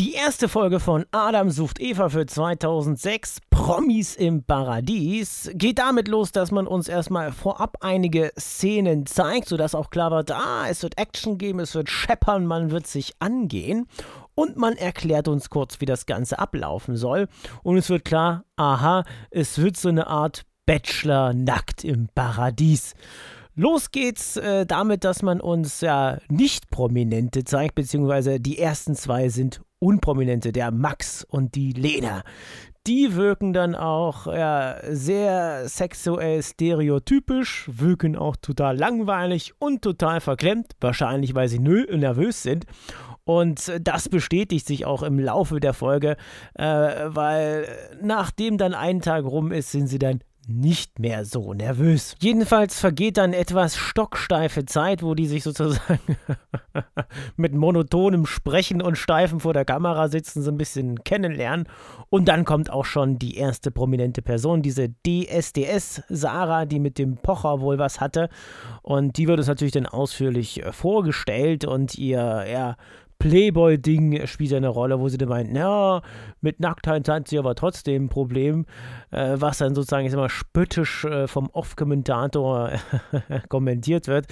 Die erste Folge von Adam sucht Eva für 2006, Promis im Paradies, geht damit los, dass man uns erstmal vorab einige Szenen zeigt, sodass auch klar wird, ah, es wird Action geben, es wird scheppern, man wird sich angehen. Und man erklärt uns kurz, wie das Ganze ablaufen soll. Und es wird klar, aha, es wird so eine Art Bachelor nackt im Paradies. Los geht's äh, damit, dass man uns ja Nicht-Prominente zeigt, beziehungsweise die ersten zwei sind Unprominente, der Max und die Lena. Die wirken dann auch ja, sehr sexuell stereotypisch, wirken auch total langweilig und total verklemmt, wahrscheinlich weil sie nervös sind. Und das bestätigt sich auch im Laufe der Folge, äh, weil nachdem dann ein Tag rum ist, sind sie dann nicht mehr so nervös. Jedenfalls vergeht dann etwas stocksteife Zeit, wo die sich sozusagen mit monotonem Sprechen und Steifen vor der Kamera sitzen, so ein bisschen kennenlernen. Und dann kommt auch schon die erste prominente Person, diese DSDS Sarah, die mit dem Pocher wohl was hatte. Und die wird uns natürlich dann ausführlich äh, vorgestellt und ihr, ja, Playboy-Ding spielt ja eine Rolle, wo sie dann meint, na, mit Nacktheit hat sie aber trotzdem ein Problem, äh, was dann sozusagen ich sag spöttisch äh, vom Off-Kommentator kommentiert wird,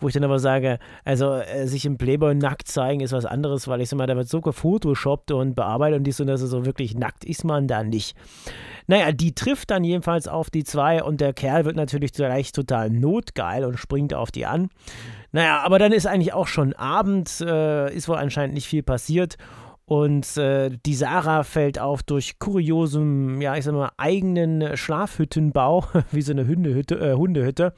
wo ich dann aber sage, also äh, sich im Playboy nackt zeigen ist was anderes, weil ich sag mal, da wird so gefotoshoppt und bearbeitet und dies und das, so wirklich nackt ist man da nicht. Naja, die trifft dann jedenfalls auf die zwei und der Kerl wird natürlich gleich total notgeil und springt auf die an. Naja, aber dann ist eigentlich auch schon Abend, äh, ist wohl anscheinend nicht viel passiert. Und äh, die Sarah fällt auf durch kuriosem, ja, ich sag mal, eigenen Schlafhüttenbau, wie so eine Hundehütte, äh, Hundehütte.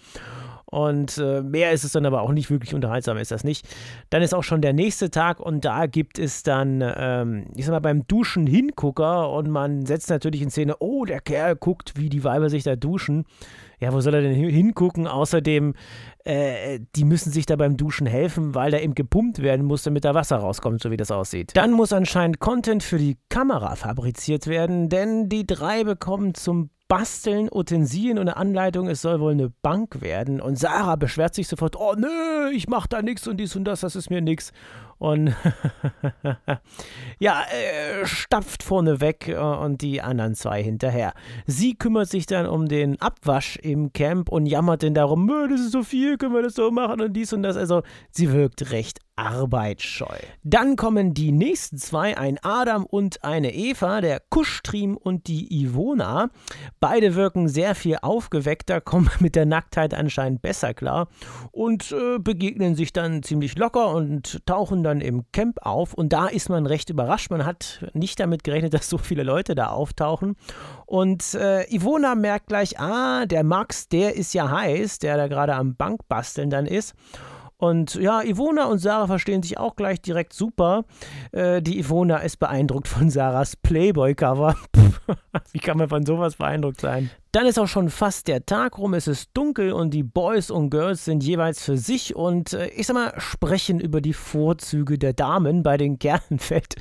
Und äh, mehr ist es dann aber auch nicht wirklich unterhaltsam, ist das nicht. Dann ist auch schon der nächste Tag und da gibt es dann, ähm, ich sag mal, beim Duschen Hingucker und man setzt natürlich in Szene, oh, der Kerl guckt, wie die Weiber sich da duschen. Ja, wo soll er denn hingucken? Außerdem, äh, die müssen sich da beim Duschen helfen, weil da eben gepumpt werden muss, damit da Wasser rauskommt, so wie das aussieht. Dann muss anscheinend Content für die Kamera fabriziert werden, denn die drei bekommen zum Basteln, Utensilien und eine Anleitung, es soll wohl eine Bank werden. Und Sarah beschwert sich sofort, oh nö, ich mach da nichts und dies und das, das ist mir nichts und ja, äh, stapft vorne weg äh, und die anderen zwei hinterher. Sie kümmert sich dann um den Abwasch im Camp und jammert dann darum, das ist so viel, können wir das so machen und dies und das. Also sie wirkt recht arbeitsscheu. Dann kommen die nächsten zwei, ein Adam und eine Eva, der Kuschtrim und die Ivona. Beide wirken sehr viel aufgeweckter, kommen mit der Nacktheit anscheinend besser klar und äh, begegnen sich dann ziemlich locker und tauchen dann im Camp auf. Und da ist man recht überrascht. Man hat nicht damit gerechnet, dass so viele Leute da auftauchen. Und äh, Ivona merkt gleich, ah, der Max, der ist ja heiß, der da gerade am Bankbasteln dann ist. Und ja, Ivona und Sarah verstehen sich auch gleich direkt super. Äh, die Ivona ist beeindruckt von Sarahs Playboy-Cover. Wie kann man von sowas beeindruckt sein? Dann ist auch schon fast der Tag rum, es ist dunkel und die Boys und Girls sind jeweils für sich und äh, ich sag mal, sprechen über die Vorzüge der Damen. Bei den Kerlen fällt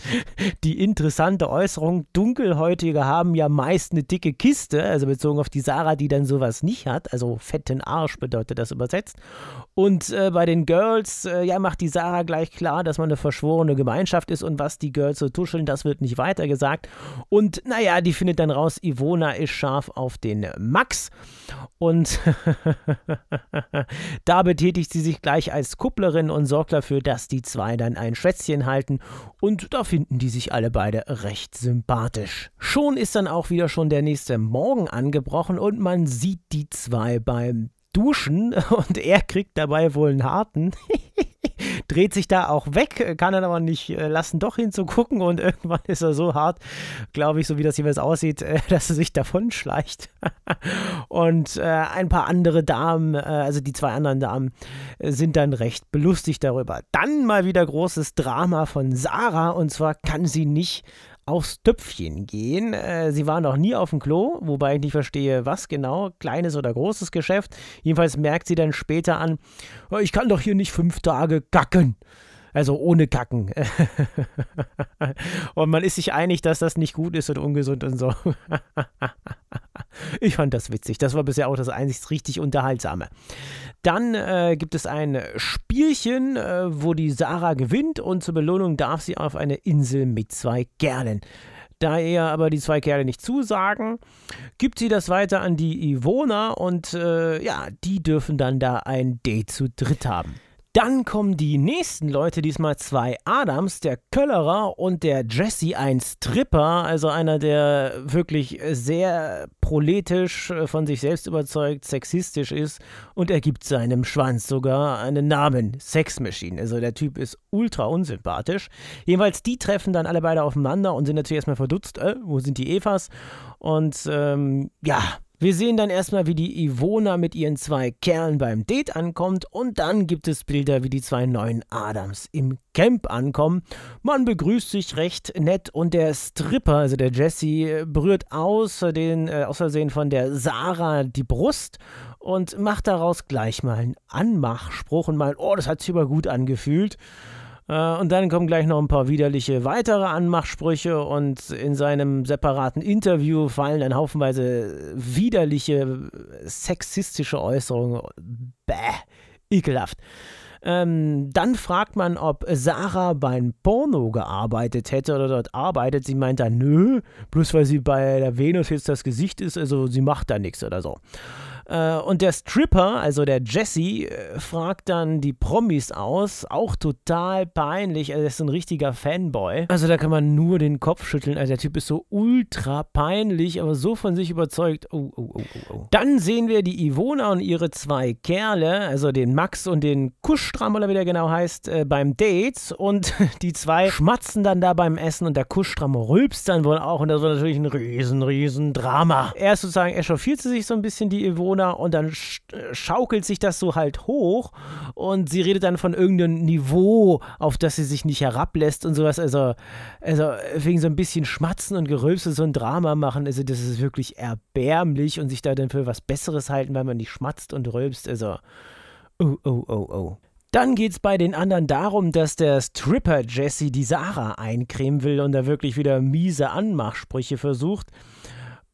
die interessante Äußerung, Dunkelhäutige haben ja meist eine dicke Kiste, also bezogen auf die Sarah, die dann sowas nicht hat, also fetten Arsch bedeutet das übersetzt. Und äh, bei den Girls, äh, ja, macht die Sarah gleich klar, dass man eine verschworene Gemeinschaft ist und was die Girls so tuscheln, das wird nicht weitergesagt. Und naja, die findet dann raus, Ivona ist scharf auf den Max. Und da betätigt sie sich gleich als Kupplerin und sorgt dafür, dass die zwei dann ein Schwätzchen halten. Und da finden die sich alle beide recht sympathisch. Schon ist dann auch wieder schon der nächste Morgen angebrochen und man sieht die zwei beim Duschen und er kriegt dabei wohl einen harten. dreht sich da auch weg, äh, kann er aber nicht äh, lassen, doch hinzugucken und irgendwann ist er so hart, glaube ich, so wie das jeweils aussieht, äh, dass er sich davon schleicht. und ein paar andere Damen, also die zwei anderen Damen, sind dann recht belustigt darüber. Dann mal wieder großes Drama von Sarah und zwar kann sie nicht aufs Töpfchen gehen. Äh, sie waren noch nie auf dem Klo, wobei ich nicht verstehe, was genau, kleines oder großes Geschäft. Jedenfalls merkt sie dann später an, oh, ich kann doch hier nicht fünf Tage kacken. Also ohne Kacken. und man ist sich einig, dass das nicht gut ist und ungesund und so. Ich fand das witzig. Das war bisher auch das einzig richtig Unterhaltsame. Dann äh, gibt es ein Spielchen, äh, wo die Sarah gewinnt und zur Belohnung darf sie auf eine Insel mit zwei Kerlen. Da ihr aber die zwei Kerle nicht zusagen, gibt sie das weiter an die Ivona und äh, ja, die dürfen dann da ein Date zu dritt haben. Dann kommen die nächsten Leute, diesmal zwei Adams, der Köllerer und der Jesse, ein Stripper, also einer, der wirklich sehr proletisch, äh, von sich selbst überzeugt, sexistisch ist und er gibt seinem Schwanz sogar einen Namen, Sex Machine. Also der Typ ist ultra unsympathisch. Jedenfalls, die treffen dann alle beide aufeinander und sind natürlich erstmal verdutzt, äh, wo sind die Evas? Und ähm, ja, wir sehen dann erstmal, wie die Ivona mit ihren zwei Kerlen beim Date ankommt und dann gibt es Bilder, wie die zwei neuen Adams im Camp ankommen. Man begrüßt sich recht nett und der Stripper, also der Jesse, berührt außerdem, äh, äh, aus von der Sarah die Brust und macht daraus gleich mal einen Anmachspruch und mal, oh, das hat sich aber gut angefühlt. Äh, und dann kommen gleich noch ein paar widerliche weitere Anmachsprüche und in seinem separaten Interview fallen dann haufenweise widerliche sexistische Äußerungen. Bäh, ekelhaft. Ähm, dann fragt man, ob Sarah beim Porno gearbeitet hätte oder dort arbeitet. Sie meint dann, nö, bloß weil sie bei der Venus jetzt das Gesicht ist, also sie macht da nichts oder so. Äh, und der Stripper, also der Jesse, äh, fragt dann die Promis aus, auch total peinlich. Also, er ist so ein richtiger Fanboy. Also, da kann man nur den Kopf schütteln. Also, der Typ ist so ultra peinlich, aber so von sich überzeugt. Oh, oh, oh, oh. oh. Dann sehen wir die Ivona und ihre zwei Kerle, also den Max und den Kuschtram oder wie der genau heißt, äh, beim Date. Und die zwei schmatzen dann da beim Essen und der Kuschtram rülpst dann wohl auch. Und das war natürlich ein riesen, riesen Drama. Erst sozusagen echauffiert sie sich so ein bisschen, die Ivona Corona und dann äh, schaukelt sich das so halt hoch und sie redet dann von irgendeinem Niveau, auf das sie sich nicht herablässt und sowas. Also, also wegen so ein bisschen Schmatzen und Gerülpse so ein Drama machen, also das ist wirklich erbärmlich und sich da dann für was Besseres halten, weil man nicht schmatzt und rülpst. Also, oh, oh, oh, oh. Dann geht's bei den anderen darum, dass der Stripper Jesse die Sarah eincremen will und da wirklich wieder miese Anmachsprüche versucht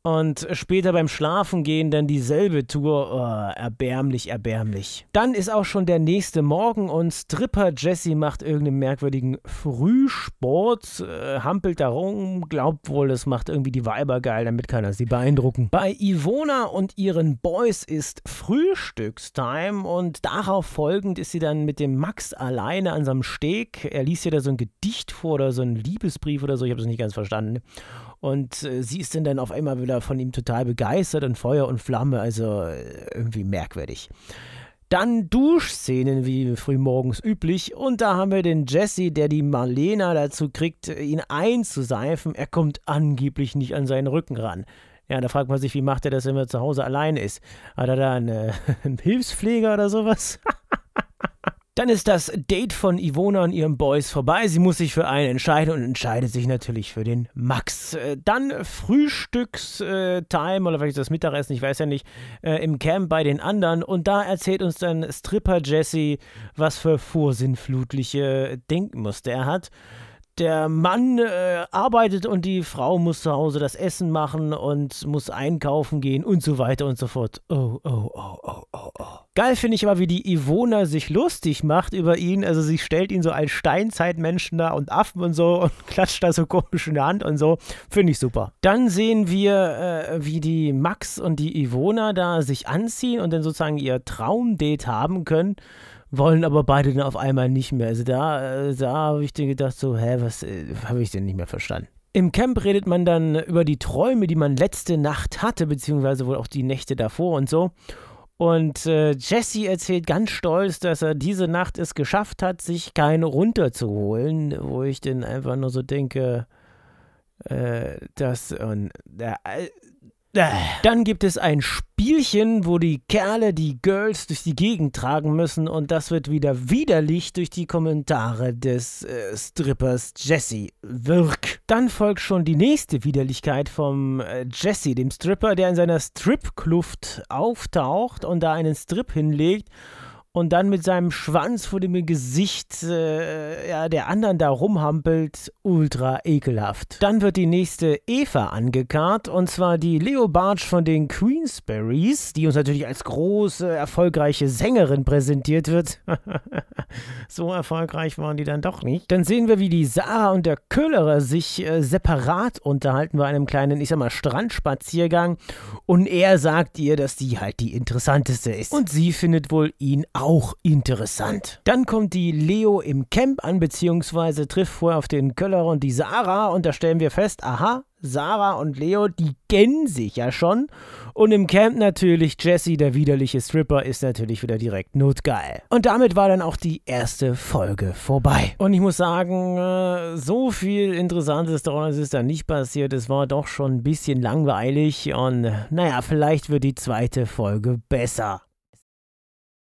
und später beim Schlafengehen dann dieselbe Tour. Oh, erbärmlich, erbärmlich. Dann ist auch schon der nächste Morgen und Stripper Jesse macht irgendeinen merkwürdigen Frühsport, äh, hampelt da rum, glaubt wohl, das macht irgendwie die Weiber geil, damit kann er sie beeindrucken. Bei Ivona und ihren Boys ist Frühstückstime und darauf folgend ist sie dann mit dem Max alleine an seinem Steg. Er liest ihr da so ein Gedicht vor oder so einen Liebesbrief oder so, ich habe es nicht ganz verstanden. Und äh, sie ist dann, auf einmal wieder von ihm total begeistert und Feuer und Flamme, also äh, irgendwie merkwürdig. Dann Duschszenen, wie frühmorgens üblich. Und da haben wir den Jesse, der die Marlena dazu kriegt, ihn einzuseifen. Er kommt angeblich nicht an seinen Rücken ran. Ja, da fragt man sich, wie macht er das, wenn er zu Hause allein ist? Hat er da einen, einen Hilfspfleger oder sowas? Dann ist das Date von Ivona und ihrem Boys vorbei. Sie muss sich für einen entscheiden und entscheidet sich natürlich für den Max. Äh, dann Frühstückstime oder vielleicht das Mittagessen, ich weiß ja nicht, äh, im Camp bei den anderen. Und da erzählt uns dann Stripper Jesse, was für vorsinnflutliche Denkmuster er hat der Mann äh, arbeitet und die Frau muss zu Hause das Essen machen und muss einkaufen gehen und so weiter und so fort. Oh, oh, oh, oh, oh, oh. Geil finde ich aber, wie die Ivona sich lustig macht über ihn. Also sie stellt ihn so als Steinzeitmenschen da und Affen und so und klatscht da so komisch in der Hand und so. Finde ich super. Dann sehen wir, äh, wie die Max und die Ivona da sich anziehen und dann sozusagen ihr Traumdate haben können wollen aber beide dann auf einmal nicht mehr. Also da, äh, da habe ich dann gedacht, so, hä, was äh, habe ich denn nicht mehr verstanden? Im Camp redet man dann über die Träume, die man letzte Nacht hatte, beziehungsweise wohl auch die Nächte davor und so. Und äh, Jesse erzählt ganz stolz, dass er diese Nacht es geschafft hat, sich keine runterzuholen, wo ich dann einfach nur so denke, äh, dass und äh, dann gibt es ein Spielchen, wo die Kerle die Girls durch die Gegend tragen müssen und das wird wieder widerlich durch die Kommentare des äh, Strippers Jesse. Wirk. Dann folgt schon die nächste Widerlichkeit vom äh, Jesse, dem Stripper, der in seiner Stripkluft auftaucht und da einen Strip hinlegt und dann mit seinem Schwanz vor dem Gesicht äh, ja, der anderen da rumhampelt, ultra ekelhaft. Dann wird die nächste Eva angekarrt, und zwar die Leo Bartsch von den Queensberries, die uns natürlich als große, erfolgreiche Sängerin präsentiert wird. so erfolgreich waren die dann doch nicht. Dann sehen wir, wie die Sarah und der Köhlerer sich äh, separat unterhalten bei einem kleinen, ich sag mal, Strandspaziergang, und er sagt ihr, dass die halt die interessanteste ist. Und sie findet wohl ihn auch auch interessant. Dann kommt die Leo im Camp an, beziehungsweise trifft vorher auf den Köller und die Sarah und da stellen wir fest, aha, Sarah und Leo, die kennen sich ja schon. Und im Camp natürlich Jesse, der widerliche Stripper, ist natürlich wieder direkt notgeil. Und damit war dann auch die erste Folge vorbei. Und ich muss sagen, äh, so viel Interessantes daraus ist da nicht passiert. Es war doch schon ein bisschen langweilig. Und naja, vielleicht wird die zweite Folge besser.